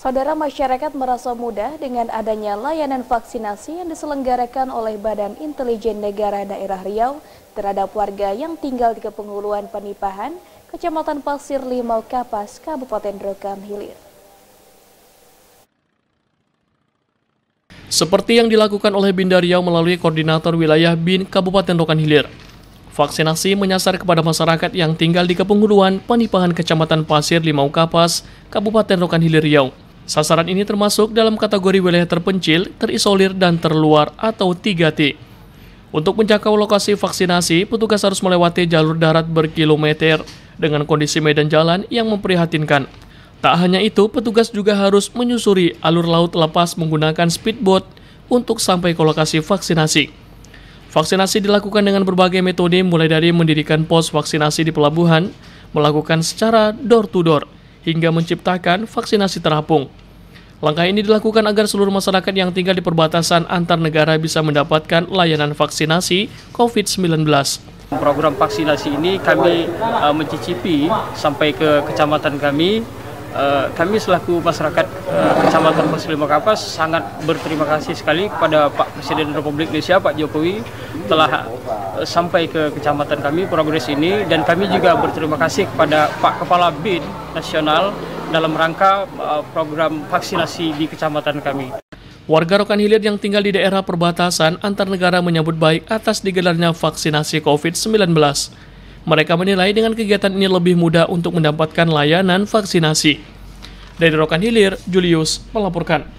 Saudara masyarakat merasa mudah dengan adanya layanan vaksinasi yang diselenggarakan oleh Badan Intelijen Negara Daerah Riau terhadap warga yang tinggal di Kepenguruan Penipahan, Kecamatan Pasir Limau Kapas, Kabupaten Rokan Hilir. Seperti yang dilakukan oleh Binda Riau melalui Koordinator Wilayah BIN Kabupaten Rokan Hilir, Vaksinasi menyasar kepada masyarakat yang tinggal di Kepenguruan, Penipahan Kecamatan Pasir Limau Kapas, Kabupaten Rokan Hilir Riau. Sasaran ini termasuk dalam kategori wilayah terpencil, terisolir, dan terluar atau 3T. Untuk menjangkau lokasi vaksinasi, petugas harus melewati jalur darat berkilometer dengan kondisi medan jalan yang memprihatinkan. Tak hanya itu, petugas juga harus menyusuri alur laut lepas menggunakan speedboat untuk sampai ke lokasi vaksinasi. Vaksinasi dilakukan dengan berbagai metode mulai dari mendirikan pos vaksinasi di pelabuhan, melakukan secara door-to-door, -door, hingga menciptakan vaksinasi terapung. Langkah ini dilakukan agar seluruh masyarakat yang tinggal di perbatasan antar negara bisa mendapatkan layanan vaksinasi COVID-19. Program vaksinasi ini kami uh, mencicipi sampai ke kecamatan kami. Uh, kami selaku masyarakat uh, Kecamatan Muslim Kapas sangat berterima kasih sekali kepada Pak Presiden Republik Indonesia Pak Jokowi telah uh, sampai ke kecamatan kami progres ini dan kami juga berterima kasih kepada Pak Kepala BIN Nasional dalam rangka eh, program vaksinasi di kecamatan kami. Warga Rokan Hilir yang tinggal di daerah perbatasan antar negara menyambut baik atas digelarnya vaksinasi COVID-19. Mereka menilai dengan kegiatan ini lebih mudah untuk mendapatkan layanan vaksinasi. Dari Rokan Hilir, Julius melaporkan.